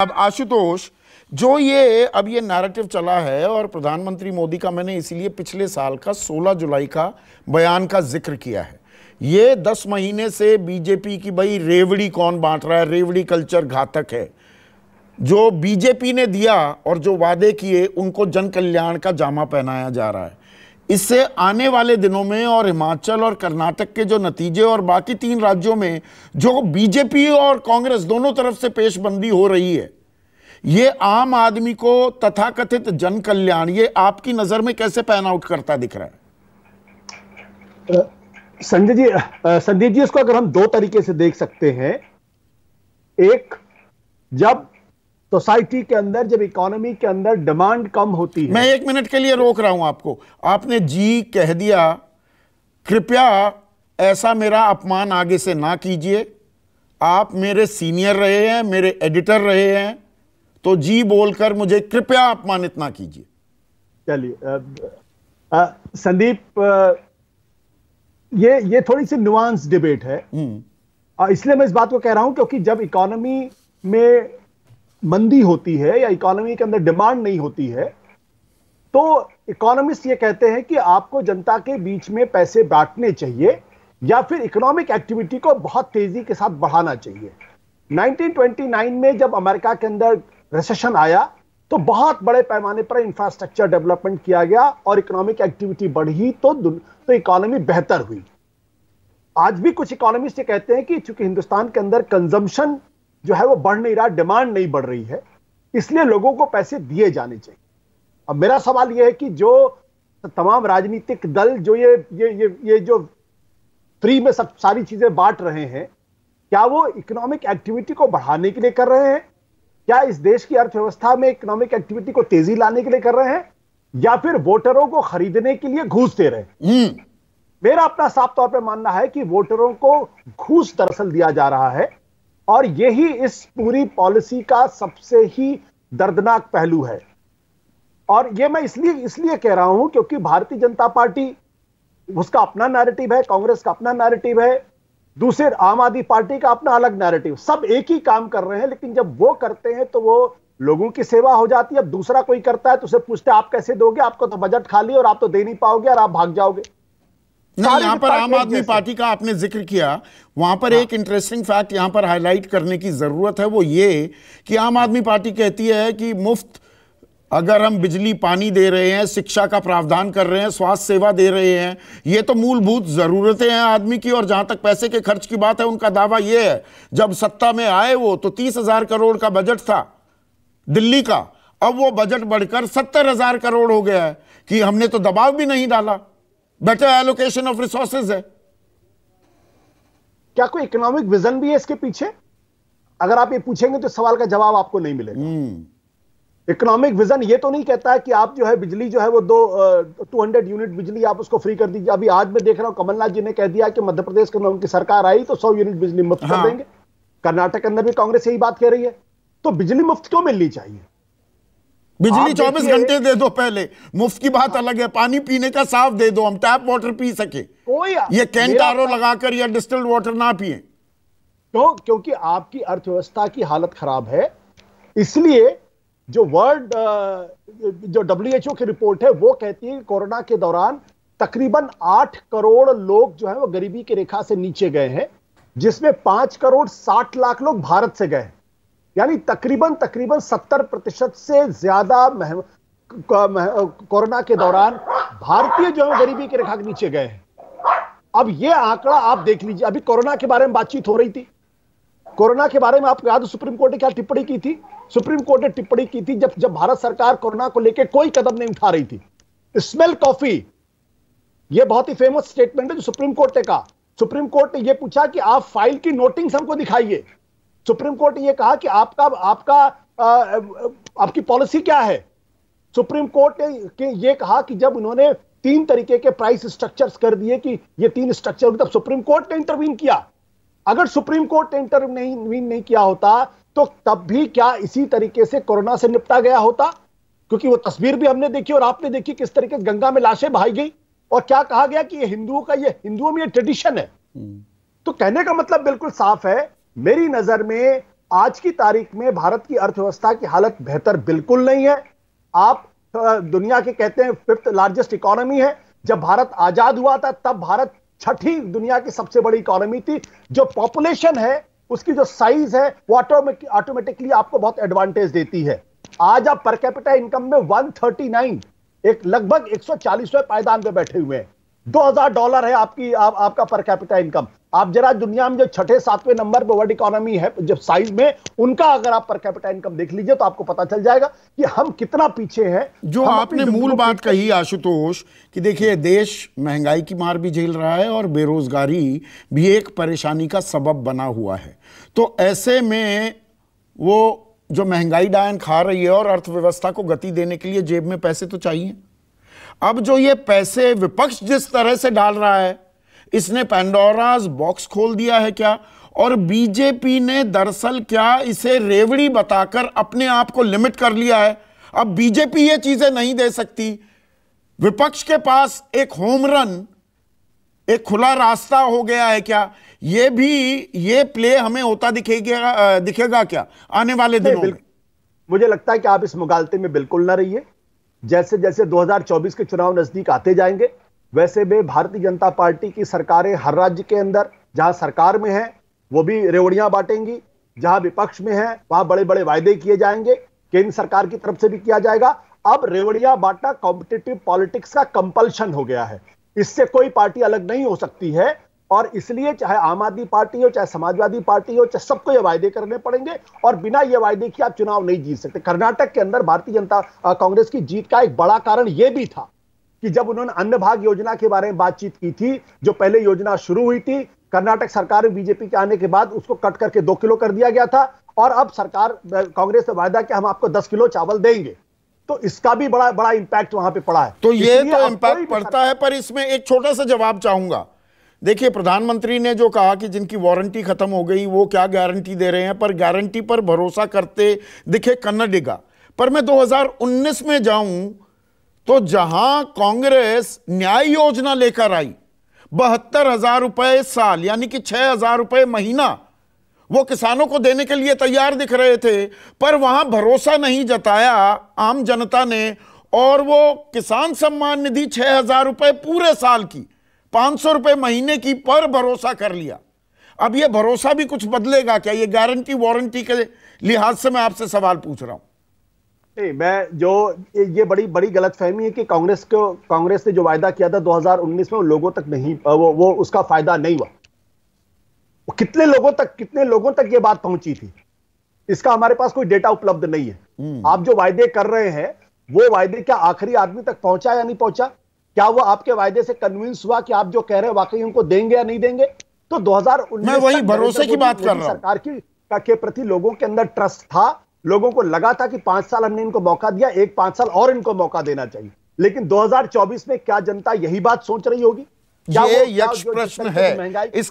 अब आशुतोष जो ये अब ये नैरेटिव चला है और प्रधानमंत्री मोदी का मैंने इसीलिए पिछले साल का 16 जुलाई का बयान का जिक्र किया है ये 10 महीने से बीजेपी की भाई रेवड़ी कौन बांट रहा है रेवड़ी कल्चर घातक है जो बीजेपी ने दिया और जो वादे किए उनको जन कल्याण का जामा पहनाया जा रहा है इससे आने वाले दिनों में और हिमाचल और कर्नाटक के जो नतीजे और बाकी तीन राज्यों में जो बीजेपी और कांग्रेस दोनों तरफ से पेशबंदी हो रही है ये आम आदमी को तथाकथित जन कल्याण ये आपकी नजर में कैसे पैन आउट करता दिख रहा है संजय जी संदीप जी इसको अगर हम दो तरीके से देख सकते हैं एक जब सोसाइटी के अंदर जब इकोनॉमी के अंदर डिमांड कम होती है मैं एक मिनट के लिए रोक रहा हूं आपको आपने जी कह दिया कृपया ऐसा मेरा अपमान आगे से ना कीजिए आप मेरे सीनियर रहे हैं मेरे एडिटर रहे हैं तो जी बोलकर मुझे कृपया अपमानित ना कीजिए चलिए संदीप ये ये थोड़ी सी नुआंस डिबेट है हम्म। इसलिए मैं इस बात को कह रहा हूं क्योंकि जब इकोनॉमी में मंदी होती है या इकोनॉमी के अंदर डिमांड नहीं होती है तो इकोनॉमिस्ट ये कहते हैं कि आपको जनता के बीच में पैसे बांटने चाहिए या फिर इकोनॉमिक एक्टिविटी को बहुत तेजी के साथ बढ़ाना चाहिए 1929 में जब अमेरिका के अंदर रिसेशन आया तो बहुत बड़े पैमाने पर इंफ्रास्ट्रक्चर डेवलपमेंट किया गया और इकोनॉमिक एक्टिविटी बढ़ी तो तो इकोनॉमी बेहतर हुई आज भी कुछ इकोनॉमिस्ट कहते हैं कि चूंकि हिंदुस्तान के अंदर कंजम्पशन जो है वो बढ़ नहीं रहा डिमांड नहीं बढ़ रही है इसलिए लोगों को पैसे दिए जाने चाहिए अब मेरा सवाल यह है कि जो तमाम राजनीतिक दल जो ये ये ये, ये जो फ्री में सब सारी चीजें बांट रहे हैं क्या वो इकोनॉमिक एक्टिविटी को बढ़ाने के लिए कर रहे हैं क्या इस देश की अर्थव्यवस्था में इकोनॉमिक एक्टिविटी को तेजी लाने के लिए कर रहे हैं या फिर वोटरों को खरीदने के लिए घूस दे रहे हैं हम्म। मेरा अपना साफ तौर पर मानना है कि वोटरों को घूस दरअसल दिया जा रहा है और यही इस पूरी पॉलिसी का सबसे ही दर्दनाक पहलू है और यह मैं इसलिए इसलिए कह रहा हूं क्योंकि भारतीय जनता पार्टी उसका अपना नैरेटिव है कांग्रेस का अपना नैरेटिव है दूसरे आम आदमी पार्टी का अपना अलग नैरेटिव सब एक ही काम कर रहे हैं लेकिन जब वो करते हैं तो वो लोगों की सेवा हो जाती है अब दूसरा कोई करता है तो उसे पूछते आप कैसे दोगे आपको तो बजट खाली और आप तो दे नहीं पाओगे और आप भाग जाओगे नहीं यहाँ पर आम आदमी पार्टी का आपने जिक्र किया वहां पर एक इंटरेस्टिंग हाँ। फैक्ट यहाँ पर हाईलाइट करने की जरूरत है वो ये कि आम आदमी पार्टी कहती है कि मुफ्त अगर हम बिजली पानी दे रहे हैं शिक्षा का प्रावधान कर रहे हैं स्वास्थ्य सेवा दे रहे हैं ये तो मूलभूत ज़रूरतें हैं आदमी की और जहां तक पैसे के खर्च की बात है उनका दावा ये है जब सत्ता में आए वो तो तीस हज़ार करोड़ का बजट था दिल्ली का अब वो बजट बढ़कर सत्तर हज़ार करोड़ हो गया है कि हमने तो दबाव भी नहीं डाला बेटर एलोकेशन ऑफ रिसोर्सेज है क्या कोई इकोनॉमिक विजन भी है इसके पीछे अगर आप ये पूछेंगे तो सवाल का जवाब आपको नहीं मिलेगा इकोनॉमिक हम्म। विजन ये तो नहीं कहता है कि आप जो है बिजली जो है वो दो टू हंड्रेड यूनिट बिजली आप उसको फ्री कर दीजिए अभी आज मैं देख रहा हूं कमलनाथ जी ने कह दिया कि मध्य प्रदेश के उनकी सरकार आई तो सौ यूनिट बिजली मुफ्त हाँ। कर देंगे कर्नाटक के अंदर भी कांग्रेस यही बात कह रही है तो बिजली मुफ्त क्यों मिलनी चाहिए बिजली चौबीस घंटे दे दो पहले मुफ्त की बात अलग है पानी पीने का साफ दे दो हम टैप वाटर पी सके कोई ये कैंटारो लगाकर या डिस्टल्ड वाटर ना पिए तो क्योंकि आपकी अर्थव्यवस्था की हालत खराब है इसलिए जो वर्ल्ड जो डब्ल्यूएचओ की रिपोर्ट है वो कहती है कोरोना के दौरान तकरीबन आठ करोड़ लोग जो है वो गरीबी की रेखा से नीचे गए हैं जिसमें पांच करोड़ साठ लाख लोग भारत से गए हैं यानी तकरीबन तकरीबन सत्तर प्रतिशत से ज्यादा कोरोना के दौरान भारतीय जो है गरीबी की रेखा के नीचे गए हैं अब ये आंकड़ा आप देख लीजिए अभी कोरोना के बारे में बातचीत हो रही थी कोरोना के बारे में आपको याद सुप्रीम कोर्ट ने क्या टिप्पणी की थी सुप्रीम कोर्ट ने टिप्पणी की थी जब जब भारत सरकार कोरोना को लेकर कोई कदम नहीं उठा रही थी स्मेल कॉफी ये बहुत ही फेमस स्टेटमेंट है जो सुप्रीम कोर्ट ने कहा सुप्रीम कोर्ट ने यह पूछा कि आप फाइल की नोटिंग्स हमको दिखाइए सुप्रीम कोर्ट ने यह कहा कि आपका आपका आपकी पॉलिसी क्या है सुप्रीम कोर्ट ने ये कहा कि जब उन्होंने तीन तरीके के प्राइस स्ट्रक्चर्स कर दिए कि ये तीन स्ट्रक्चर तब सुप्रीम कोर्ट ने इंटरवीन किया अगर सुप्रीम कोर्ट ने इंटरवीन नहीं किया होता तो तब भी क्या इसी तरीके से कोरोना से निपटा गया होता क्योंकि वो तस्वीर भी हमने देखी और आपने देखी किस तरीके से गंगा में लाशें बहाई गई और क्या कहा गया कि ये हिंदुओं का ये हिंदुओं में ये ट्रेडिशन है हम्म। तो कहने का मतलब बिल्कुल साफ है मेरी नजर में आज की तारीख में भारत की अर्थव्यवस्था की हालत बेहतर बिल्कुल नहीं है आप दुनिया के कहते हैं फिफ्थ लार्जेस्ट इकोनॉमी है जब भारत आजाद हुआ था तब भारत छठी दुनिया की सबसे बड़ी इकोनॉमी थी जो पॉपुलेशन है उसकी जो साइज है वो ऑटोमेटिकली आपको बहुत एडवांटेज देती है आज आप पर कैपिटा इनकम में 139 एक लगभग एक चालीस पायदान पे बैठे हुए हैं 2000 डॉलर है आपकी आ, आपका पर कैपिटा इनकम आप जरा दुनिया में जो छठे सातवें नंबर पर वर्ल्ड इकोनॉमी है जब साइज में उनका अगर आप पर कैपिटल इनकम देख लीजिए तो आपको पता चल जाएगा कि हम कितना पीछे हैं जो आपने मूल बात कही आशुतोष कि देखिए देश महंगाई की मार भी झेल रहा है और बेरोजगारी भी एक परेशानी का सबब बना हुआ है तो ऐसे में वो जो महंगाई डायन खा रही है और अर्थव्यवस्था को गति देने के लिए जेब में पैसे तो चाहिए अब जो ये पैसे विपक्ष जिस तरह से डाल रहा है इसने पेंडोराज बॉक्स खोल दिया है क्या और बीजेपी ने दरअसल क्या इसे रेवड़ी बताकर अपने आप को लिमिट कर लिया है अब बीजेपी ये चीजें नहीं दे सकती विपक्ष के पास एक होम रन एक खुला रास्ता हो गया है क्या ये भी ये प्ले हमें होता दिखेगा दिखेगा क्या आने वाले दिनों में मुझे लगता है कि आप इस मुगालते में बिल्कुल ना रहिए जैसे जैसे 2024 के चुनाव नजदीक आते जाएंगे वैसे भी भारतीय जनता पार्टी की सरकारें हर राज्य के अंदर जहां सरकार में है वो भी रेवड़ियां बांटेंगी जहां विपक्ष में है वहां बड़े बड़े वायदे किए जाएंगे केंद्र सरकार की तरफ से भी किया जाएगा अब रेवड़िया बांटना कॉम्पिटेटिव पॉलिटिक्स का कंपल्शन हो गया है इससे कोई पार्टी अलग नहीं हो सकती है और इसलिए चाहे आम आदमी पार्टी हो चाहे समाजवादी पार्टी हो चाहे सबको ये वायदे करने पड़ेंगे और बिना ये वायदे के आप चुनाव नहीं जीत सकते कर्नाटक के अंदर भारतीय जनता कांग्रेस की जीत का एक बड़ा कारण यह भी था कि जब उन्होंने अन्न भाग योजना के बारे में बातचीत की थी जो पहले योजना शुरू हुई थी कर्नाटक सरकार बीजेपी के आने के बाद उसको कट करके दो किलो कर दिया गया था और अब सरकार कांग्रेस ने वायदा किया हम आपको दस किलो चावल देंगे तो इसका भी बड़ा बड़ा इंपैक्ट वहां पे पड़ा है तो ये तो इंपैक्ट पड़ता है पर इसमें एक छोटा सा जवाब चाहूंगा देखिए प्रधानमंत्री ने जो कहा कि जिनकी वारंटी खत्म हो गई वो क्या गारंटी दे रहे हैं पर गारंटी पर भरोसा करते दिखे कन्नडिगा पर मैं 2019 में जाऊं तो जहां कांग्रेस न्याय योजना लेकर आई बहत्तर हजार रुपए साल यानी कि छह हजार रुपए महीना वो किसानों को देने के लिए तैयार दिख रहे थे पर वहां भरोसा नहीं जताया आम जनता ने और वो किसान सम्मान निधि छह हजार रुपए पूरे साल की पांच सौ रुपए महीने की पर भरोसा कर लिया अब ये भरोसा भी कुछ बदलेगा क्या ये गारंटी वारंटी के लिहाज से मैं आपसे सवाल पूछ रहा हूं नहीं मैं जो ये बड़ी बड़ी गलतफहमी है कि कांग्रेस को कांग्रेस ने जो वायदा किया था 2019 में वो लोगों तक नहीं वो वो उसका फायदा नहीं हुआ वो कितने लोगों तक कितने लोगों तक ये बात पहुंची थी इसका हमारे पास कोई डेटा उपलब्ध नहीं है हम्म। आप जो वायदे कर रहे हैं वो वायदे क्या आखिरी आदमी तक पहुंचा या नहीं पहुंचा क्या वो आपके वायदे से कन्विंस हुआ कि आप जो कह रहे हैं वाकई उनको देंगे या नहीं देंगे तो दो हजार उन्नीस भरोसे की बात सरकार की के प्रति लोगों के अंदर ट्रस्ट था लोगों को लगा था कि पांच साल हमने इनको मौका दिया एक पांच साल और इनको मौका देना चाहिए लेकिन 2024 में क्या जनता यही बात सोच रही होगी ये यक्ष प्रश्न है इस